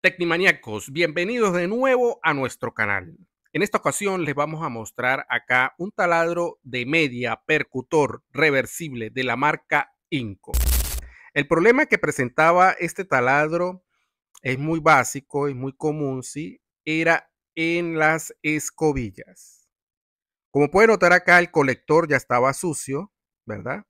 Tecnimaniacos bienvenidos de nuevo a nuestro canal. En esta ocasión les vamos a mostrar acá un taladro de media percutor reversible de la marca Inco. El problema que presentaba este taladro es muy básico, es muy común, ¿sí? Era en las escobillas. Como pueden notar acá, el colector ya estaba sucio, ¿verdad?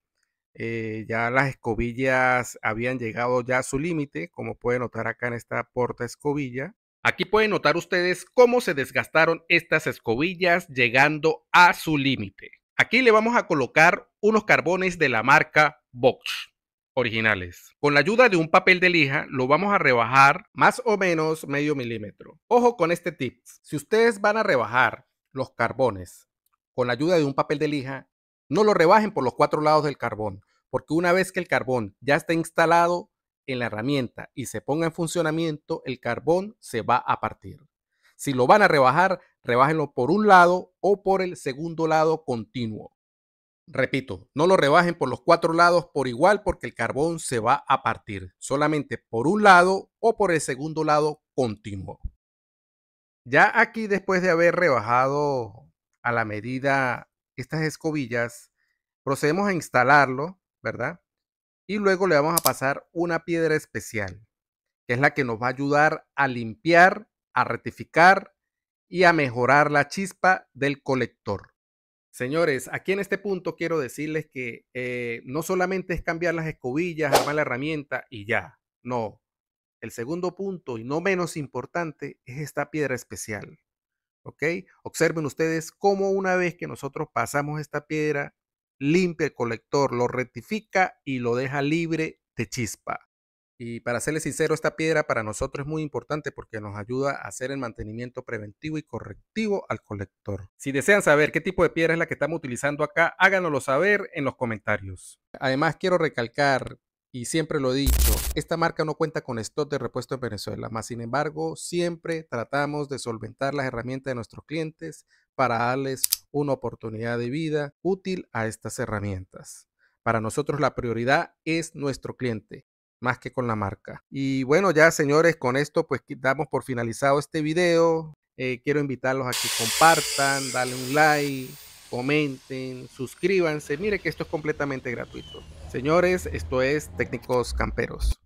Eh, ya las escobillas habían llegado ya a su límite, como pueden notar acá en esta porta escobilla. Aquí pueden notar ustedes cómo se desgastaron estas escobillas llegando a su límite. Aquí le vamos a colocar unos carbones de la marca Box originales. Con la ayuda de un papel de lija lo vamos a rebajar más o menos medio milímetro. Ojo con este tip. Si ustedes van a rebajar los carbones con la ayuda de un papel de lija, no lo rebajen por los cuatro lados del carbón porque una vez que el carbón ya está instalado en la herramienta y se ponga en funcionamiento, el carbón se va a partir. Si lo van a rebajar, rebájenlo por un lado o por el segundo lado continuo. Repito, no lo rebajen por los cuatro lados por igual porque el carbón se va a partir, solamente por un lado o por el segundo lado continuo. Ya aquí después de haber rebajado a la medida estas escobillas, procedemos a instalarlo ¿verdad? Y luego le vamos a pasar una piedra especial, que es la que nos va a ayudar a limpiar, a rectificar y a mejorar la chispa del colector. Señores, aquí en este punto quiero decirles que eh, no solamente es cambiar las escobillas, armar la herramienta y ya, no. El segundo punto y no menos importante es esta piedra especial. ¿Ok? Observen ustedes cómo una vez que nosotros pasamos esta piedra limpia el colector, lo rectifica y lo deja libre de chispa. Y para serles sincero, esta piedra para nosotros es muy importante porque nos ayuda a hacer el mantenimiento preventivo y correctivo al colector. Si desean saber qué tipo de piedra es la que estamos utilizando acá, háganoslo saber en los comentarios. Además, quiero recalcar y siempre lo he dicho, esta marca no cuenta con stock de repuesto en Venezuela, más sin embargo, siempre tratamos de solventar las herramientas de nuestros clientes para darles una oportunidad de vida útil a estas herramientas. Para nosotros la prioridad es nuestro cliente, más que con la marca. Y bueno, ya señores, con esto pues damos por finalizado este video. Eh, quiero invitarlos a que compartan, dale un like, comenten, suscríbanse. Mire que esto es completamente gratuito. Señores, esto es Técnicos Camperos.